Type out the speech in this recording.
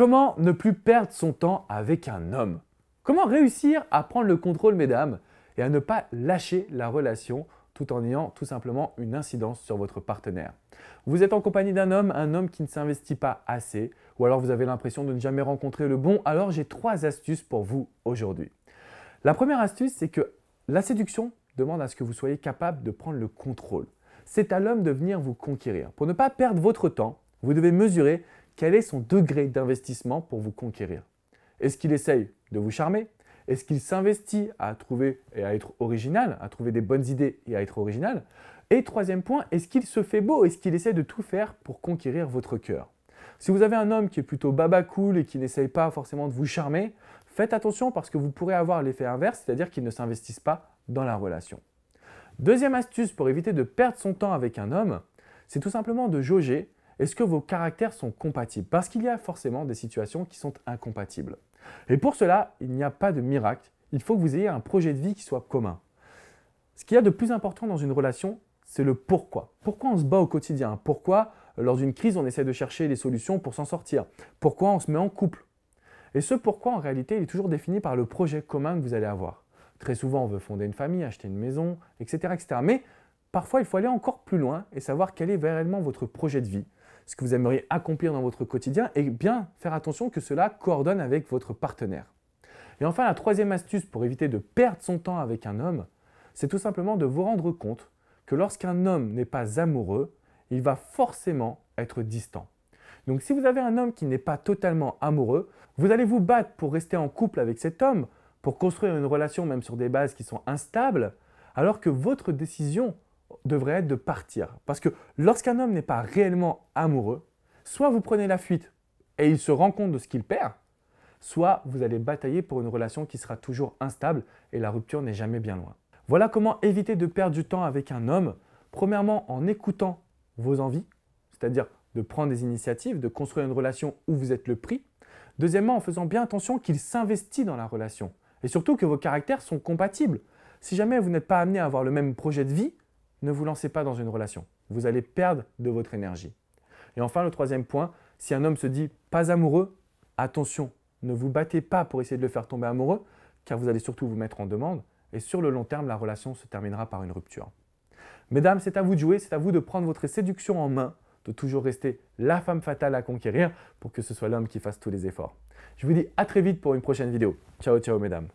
Comment ne plus perdre son temps avec un homme Comment réussir à prendre le contrôle, mesdames, et à ne pas lâcher la relation tout en ayant tout simplement une incidence sur votre partenaire. Vous êtes en compagnie d'un homme, un homme qui ne s'investit pas assez, ou alors vous avez l'impression de ne jamais rencontrer le bon, alors j'ai trois astuces pour vous aujourd'hui. La première astuce, c'est que la séduction demande à ce que vous soyez capable de prendre le contrôle. C'est à l'homme de venir vous conquérir. Pour ne pas perdre votre temps, vous devez mesurer quel est son degré d'investissement pour vous conquérir Est-ce qu'il essaye de vous charmer Est-ce qu'il s'investit à trouver et à être original, à trouver des bonnes idées et à être original Et troisième point, est-ce qu'il se fait beau Est-ce qu'il essaie de tout faire pour conquérir votre cœur Si vous avez un homme qui est plutôt baba cool et qui n'essaye pas forcément de vous charmer, faites attention parce que vous pourrez avoir l'effet inverse, c'est-à-dire qu'il ne s'investisse pas dans la relation. Deuxième astuce pour éviter de perdre son temps avec un homme, c'est tout simplement de jauger est-ce que vos caractères sont compatibles Parce qu'il y a forcément des situations qui sont incompatibles. Et pour cela, il n'y a pas de miracle, il faut que vous ayez un projet de vie qui soit commun. Ce qu'il y a de plus important dans une relation, c'est le pourquoi. Pourquoi on se bat au quotidien Pourquoi, euh, lors d'une crise, on essaie de chercher des solutions pour s'en sortir Pourquoi on se met en couple Et ce pourquoi, en réalité, il est toujours défini par le projet commun que vous allez avoir. Très souvent, on veut fonder une famille, acheter une maison, etc. etc. Mais Parfois, il faut aller encore plus loin et savoir quel est réellement votre projet de vie, ce que vous aimeriez accomplir dans votre quotidien et bien faire attention que cela coordonne avec votre partenaire. Et enfin, la troisième astuce pour éviter de perdre son temps avec un homme, c'est tout simplement de vous rendre compte que lorsqu'un homme n'est pas amoureux, il va forcément être distant. Donc si vous avez un homme qui n'est pas totalement amoureux, vous allez vous battre pour rester en couple avec cet homme, pour construire une relation même sur des bases qui sont instables, alors que votre décision devrait être de partir. Parce que lorsqu'un homme n'est pas réellement amoureux, soit vous prenez la fuite et il se rend compte de ce qu'il perd, soit vous allez batailler pour une relation qui sera toujours instable et la rupture n'est jamais bien loin. Voilà comment éviter de perdre du temps avec un homme. Premièrement, en écoutant vos envies, c'est-à-dire de prendre des initiatives, de construire une relation où vous êtes le prix. Deuxièmement, en faisant bien attention qu'il s'investit dans la relation. Et surtout que vos caractères sont compatibles. Si jamais vous n'êtes pas amené à avoir le même projet de vie, ne vous lancez pas dans une relation. Vous allez perdre de votre énergie. Et enfin, le troisième point, si un homme se dit pas amoureux, attention, ne vous battez pas pour essayer de le faire tomber amoureux, car vous allez surtout vous mettre en demande, et sur le long terme, la relation se terminera par une rupture. Mesdames, c'est à vous de jouer, c'est à vous de prendre votre séduction en main, de toujours rester la femme fatale à conquérir pour que ce soit l'homme qui fasse tous les efforts. Je vous dis à très vite pour une prochaine vidéo. Ciao, ciao, mesdames.